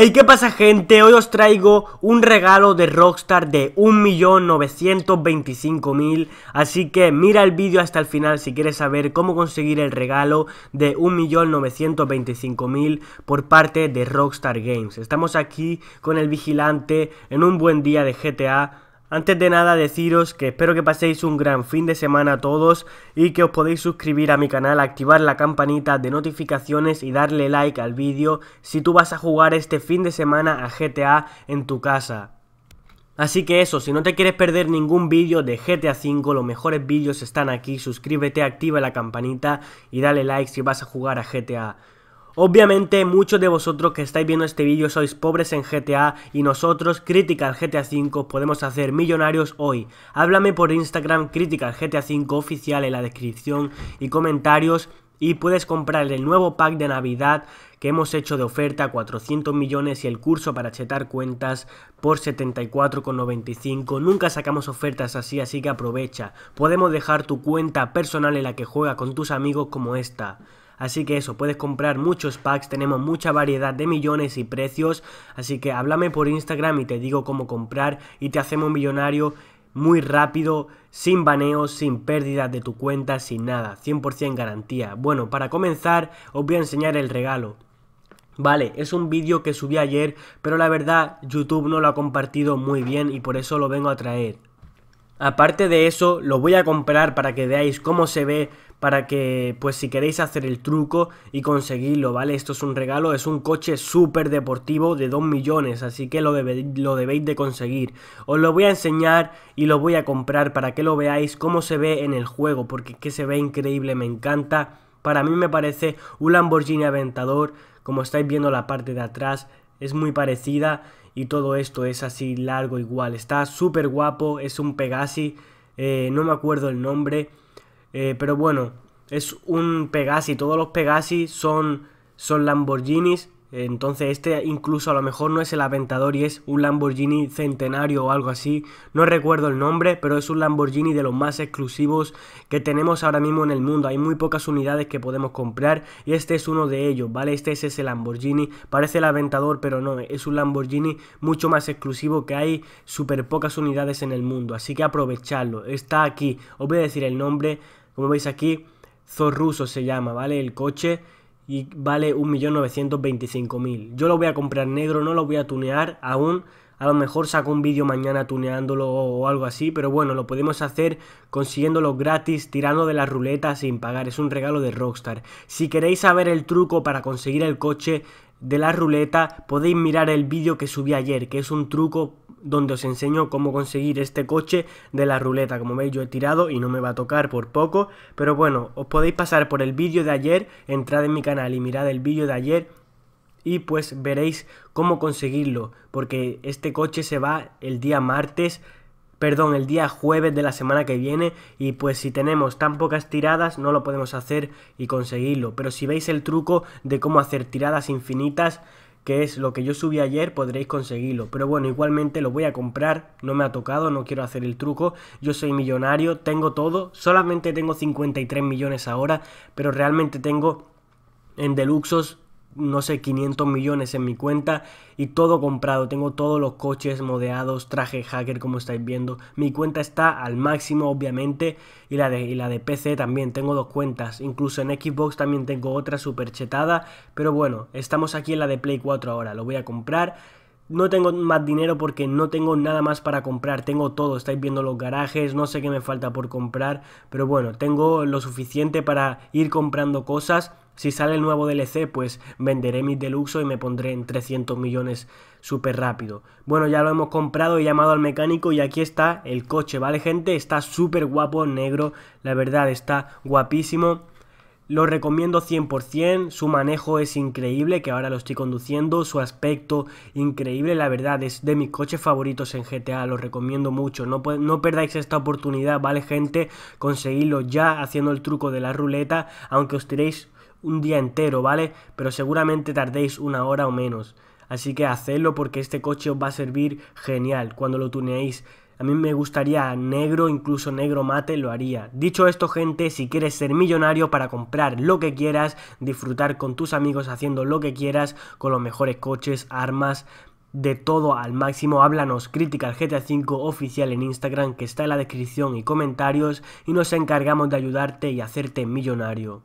Hey, ¿qué pasa gente? Hoy os traigo un regalo de Rockstar de 1.925.000 Así que mira el vídeo hasta el final si quieres saber cómo conseguir el regalo de 1.925.000 por parte de Rockstar Games Estamos aquí con el vigilante en un buen día de GTA antes de nada deciros que espero que paséis un gran fin de semana a todos y que os podéis suscribir a mi canal, activar la campanita de notificaciones y darle like al vídeo si tú vas a jugar este fin de semana a GTA en tu casa. Así que eso, si no te quieres perder ningún vídeo de GTA V, los mejores vídeos están aquí, suscríbete, activa la campanita y dale like si vas a jugar a GTA. Obviamente muchos de vosotros que estáis viendo este vídeo sois pobres en GTA y nosotros, Critical GTA V, podemos hacer millonarios hoy. Háblame por Instagram Critical GTA V oficial en la descripción y comentarios y puedes comprar el nuevo pack de Navidad que hemos hecho de oferta 400 millones y el curso para chetar cuentas por 74,95. Nunca sacamos ofertas así, así que aprovecha. Podemos dejar tu cuenta personal en la que juega con tus amigos como esta. Así que eso, puedes comprar muchos packs, tenemos mucha variedad de millones y precios. Así que háblame por Instagram y te digo cómo comprar y te hacemos millonario muy rápido, sin baneos, sin pérdidas de tu cuenta, sin nada, 100% garantía. Bueno, para comenzar os voy a enseñar el regalo. Vale, es un vídeo que subí ayer, pero la verdad YouTube no lo ha compartido muy bien y por eso lo vengo a traer. Aparte de eso, lo voy a comprar para que veáis cómo se ve, para que, pues si queréis hacer el truco y conseguirlo, ¿vale? Esto es un regalo, es un coche súper deportivo de 2 millones, así que lo, lo debéis de conseguir. Os lo voy a enseñar y lo voy a comprar para que lo veáis cómo se ve en el juego, porque es que se ve increíble, me encanta. Para mí me parece un Lamborghini Aventador, como estáis viendo la parte de atrás, es muy parecida y todo esto es así largo igual. Está súper guapo, es un Pegasi, eh, no me acuerdo el nombre, eh, pero bueno, es un Pegasi, todos los Pegasi son, son Lamborghinis entonces este incluso a lo mejor no es el Aventador y es un Lamborghini centenario o algo así. No recuerdo el nombre, pero es un Lamborghini de los más exclusivos que tenemos ahora mismo en el mundo. Hay muy pocas unidades que podemos comprar y este es uno de ellos, ¿vale? Este es ese Lamborghini. Parece el Aventador, pero no. Es un Lamborghini mucho más exclusivo que hay súper pocas unidades en el mundo. Así que aprovecharlo Está aquí. Os voy a decir el nombre. Como veis aquí, Zorruso se llama, ¿vale? El coche y vale 1.925.000. Yo lo voy a comprar negro, no lo voy a tunear aún a lo mejor saco un vídeo mañana tuneándolo o algo así, pero bueno, lo podemos hacer consiguiéndolo gratis, tirando de la ruleta sin pagar. Es un regalo de Rockstar. Si queréis saber el truco para conseguir el coche de la ruleta, podéis mirar el vídeo que subí ayer, que es un truco donde os enseño cómo conseguir este coche de la ruleta. Como veis yo he tirado y no me va a tocar por poco, pero bueno, os podéis pasar por el vídeo de ayer, entrad en mi canal y mirad el vídeo de ayer y pues veréis cómo conseguirlo, porque este coche se va el día martes, perdón, el día jueves de la semana que viene y pues si tenemos tan pocas tiradas no lo podemos hacer y conseguirlo, pero si veis el truco de cómo hacer tiradas infinitas que es lo que yo subí ayer, podréis conseguirlo. Pero bueno, igualmente lo voy a comprar, no me ha tocado, no quiero hacer el truco. Yo soy millonario, tengo todo, solamente tengo 53 millones ahora, pero realmente tengo en deluxos no sé, 500 millones en mi cuenta y todo comprado. Tengo todos los coches modeados, traje hacker como estáis viendo. Mi cuenta está al máximo, obviamente, y la de, y la de PC también. Tengo dos cuentas. Incluso en Xbox también tengo otra super chetada. Pero bueno, estamos aquí en la de Play 4 ahora. Lo voy a comprar no tengo más dinero porque no tengo nada más para comprar, tengo todo, estáis viendo los garajes, no sé qué me falta por comprar, pero bueno, tengo lo suficiente para ir comprando cosas. Si sale el nuevo DLC, pues venderé mi deluxo y me pondré en 300 millones súper rápido. Bueno, ya lo hemos comprado, he llamado al mecánico y aquí está el coche, ¿vale gente? Está súper guapo, negro, la verdad, está guapísimo. Lo recomiendo 100%, su manejo es increíble, que ahora lo estoy conduciendo, su aspecto increíble, la verdad es de mis coches favoritos en GTA, lo recomiendo mucho, no, no perdáis esta oportunidad, vale gente, conseguidlo ya haciendo el truco de la ruleta, aunque os tiréis un día entero, ¿vale? Pero seguramente tardéis una hora o menos, así que hacedlo porque este coche os va a servir genial cuando lo tuneéis a mí me gustaría negro, incluso negro mate, lo haría. Dicho esto, gente, si quieres ser millonario para comprar lo que quieras, disfrutar con tus amigos haciendo lo que quieras, con los mejores coches, armas, de todo al máximo, háblanos crítica al GTA V oficial en Instagram que está en la descripción y comentarios y nos encargamos de ayudarte y hacerte millonario.